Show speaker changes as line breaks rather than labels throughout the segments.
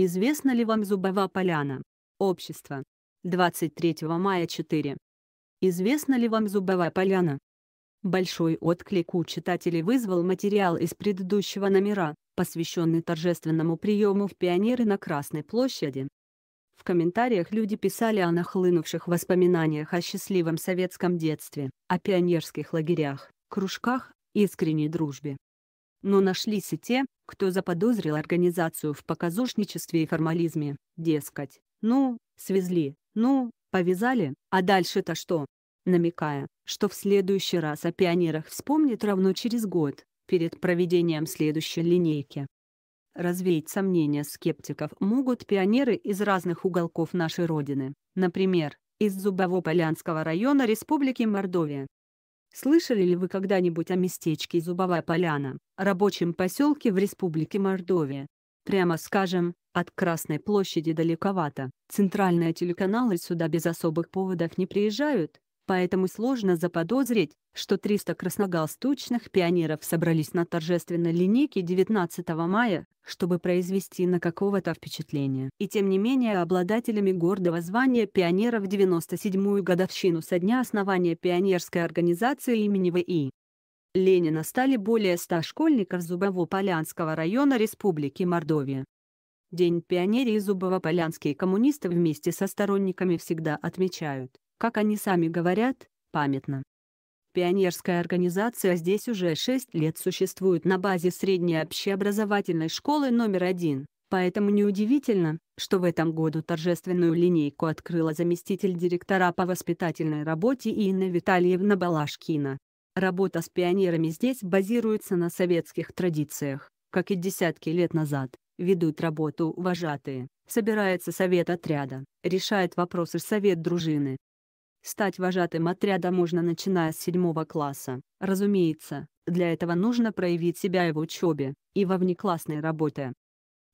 Известна ли вам Зубова поляна? Общество. 23 мая 4. Известна ли вам Зубовая поляна? Большой отклик у читателей вызвал материал из предыдущего номера, посвященный торжественному приему в пионеры на Красной площади. В комментариях люди писали о нахлынувших воспоминаниях о счастливом советском детстве, о пионерских лагерях, кружках, искренней дружбе. Но нашлись и те, кто заподозрил организацию в показушничестве и формализме, дескать. Ну, свезли, ну, повязали, а дальше-то что? Намекая, что в следующий раз о пионерах вспомнит равно через год, перед проведением следующей линейки. Развеять сомнения скептиков могут пионеры из разных уголков нашей Родины, например, из Зубово-Полянского района Республики Мордовия, Слышали ли вы когда-нибудь о местечке Зубовая Поляна, рабочем поселке в Республике Мордовия? Прямо скажем, от Красной площади далековато. Центральные телеканалы сюда без особых поводов не приезжают, поэтому сложно заподозрить, что 300 красногалстучных пионеров собрались на торжественной линейке 19 мая, чтобы произвести на какого-то впечатление. И тем не менее обладателями гордого звания пионеров 97-ю годовщину со дня основания пионерской организации имени В.И. Ленина стали более 100 школьников Зубово-Полянского района Республики Мордовия. День пионерии Зубово-Полянские коммунисты вместе со сторонниками всегда отмечают как они сами говорят, памятно. Пионерская организация здесь уже 6 лет существует на базе средней общеобразовательной школы номер один, поэтому неудивительно, что в этом году торжественную линейку открыла заместитель директора по воспитательной работе Инна Витальевна Балашкина. Работа с пионерами здесь базируется на советских традициях, как и десятки лет назад, ведут работу вожатые, собирается совет отряда, решает вопросы совет дружины, Стать вожатым отряда можно начиная с седьмого класса. Разумеется, для этого нужно проявить себя и в учебе, и во внеклассной работе.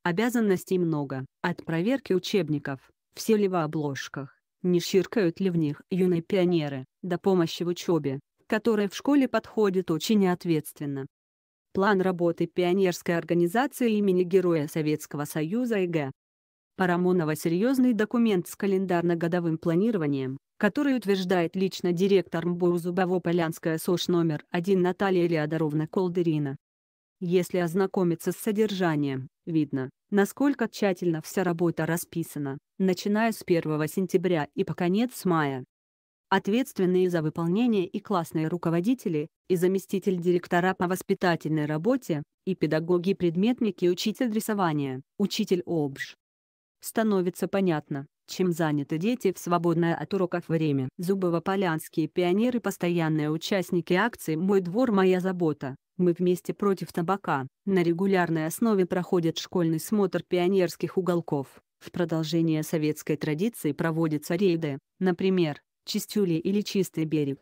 Обязанностей много, от проверки учебников, все ли в обложках, не ширкают ли в них юные пионеры, до помощи в учебе, которая в школе подходит очень ответственно. План работы пионерской организации имени Героя Советского Союза ИГ. Парамонова серьезный документ с календарно-годовым планированием, который утверждает лично директор МБУ Зубово-Полянская СОШ номер 1 Наталья Леодоровна Колдерина. Если ознакомиться с содержанием, видно, насколько тщательно вся работа расписана, начиная с 1 сентября и по конец мая. Ответственные за выполнение и классные руководители, и заместитель директора по воспитательной работе, и педагоги-предметники учитель рисования, учитель ОБЖ. Становится понятно, чем заняты дети в свободное от уроков время. Зубово-полянские пионеры – постоянные участники акции «Мой двор – моя забота». Мы вместе против табака. На регулярной основе проходит школьный смотр пионерских уголков. В продолжение советской традиции проводятся рейды, например, Чистюли или Чистый берег.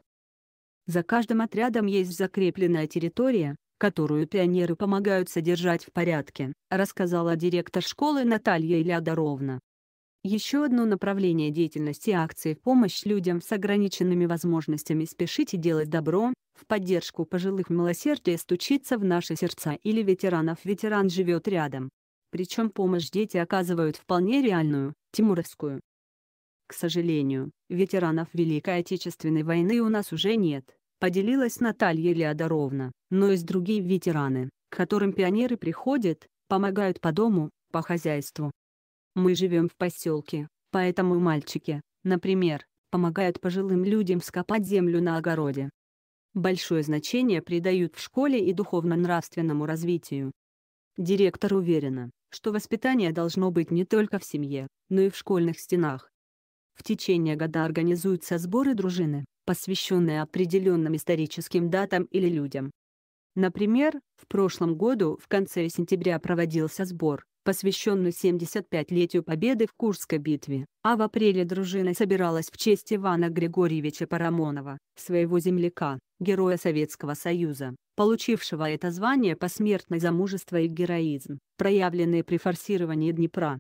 За каждым отрядом есть закрепленная территория, которую пионеры помогают содержать в порядке, рассказала директор школы Наталья Илядоровна. Еще одно направление деятельности акции «Помощь людям с ограниченными возможностями спешите делать добро» в поддержку пожилых милосердия стучится в наши сердца или ветеранов «Ветеран живет рядом». Причем помощь дети оказывают вполне реальную, тимуровскую. К сожалению, ветеранов Великой Отечественной войны у нас уже нет, поделилась Наталья Леодоровна, но есть другие ветераны, к которым пионеры приходят, помогают по дому, по хозяйству, мы живем в поселке, поэтому мальчики, например, помогают пожилым людям скопать землю на огороде. Большое значение придают в школе и духовно-нравственному развитию. Директор уверена, что воспитание должно быть не только в семье, но и в школьных стенах. В течение года организуются сборы дружины, посвященные определенным историческим датам или людям. Например, в прошлом году в конце сентября проводился сбор, посвященную 75-летию победы в Курской битве, а в апреле дружина собиралась в честь Ивана Григорьевича Парамонова, своего земляка, героя Советского Союза, получившего это звание посмертно за мужество и героизм, проявленные при форсировании Днепра.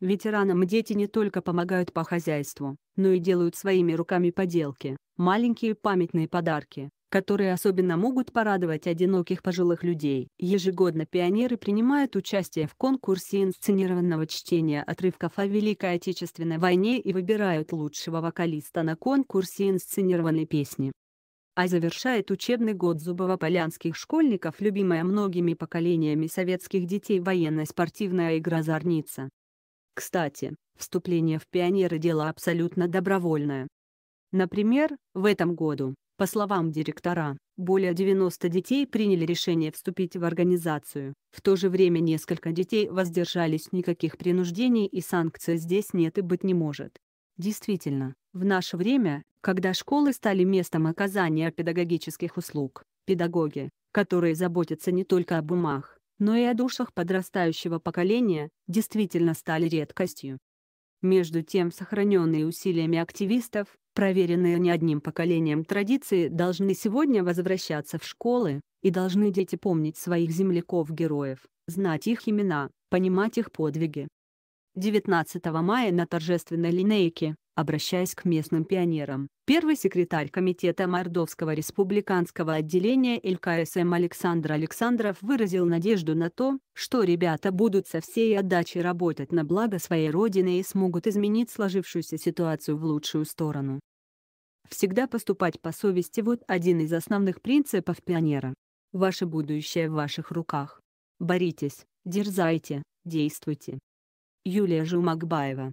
Ветеранам дети не только помогают по хозяйству, но и делают своими руками поделки, маленькие памятные подарки, которые особенно могут порадовать одиноких пожилых людей. Ежегодно пионеры принимают участие в конкурсе инсценированного чтения отрывков о Великой Отечественной войне и выбирают лучшего вокалиста на конкурсе инсценированной песни. А завершает учебный год зубово-полянских школьников любимая многими поколениями советских детей военно-спортивная игра «Зорница». Кстати, вступление в пионеры – дело абсолютно добровольное. Например, в этом году по словам директора, более 90 детей приняли решение вступить в организацию. В то же время несколько детей воздержались, никаких принуждений и санкций здесь нет и быть не может. Действительно, в наше время, когда школы стали местом оказания педагогических услуг, педагоги, которые заботятся не только об умах, но и о душах подрастающего поколения, действительно стали редкостью. Между тем сохраненные усилиями активистов, проверенные не одним поколением традиции должны сегодня возвращаться в школы, и должны дети помнить своих земляков-героев, знать их имена, понимать их подвиги. 19 мая на торжественной линейке обращаясь к местным пионерам. Первый секретарь комитета Мордовского республиканского отделения ЛКСМ Александр Александров выразил надежду на то, что ребята будут со всей отдачей работать на благо своей родины и смогут изменить сложившуюся ситуацию в лучшую сторону. Всегда поступать по совести – вот один из основных принципов пионера. Ваше будущее в ваших руках. Боритесь, дерзайте, действуйте. Юлия Жумагбаева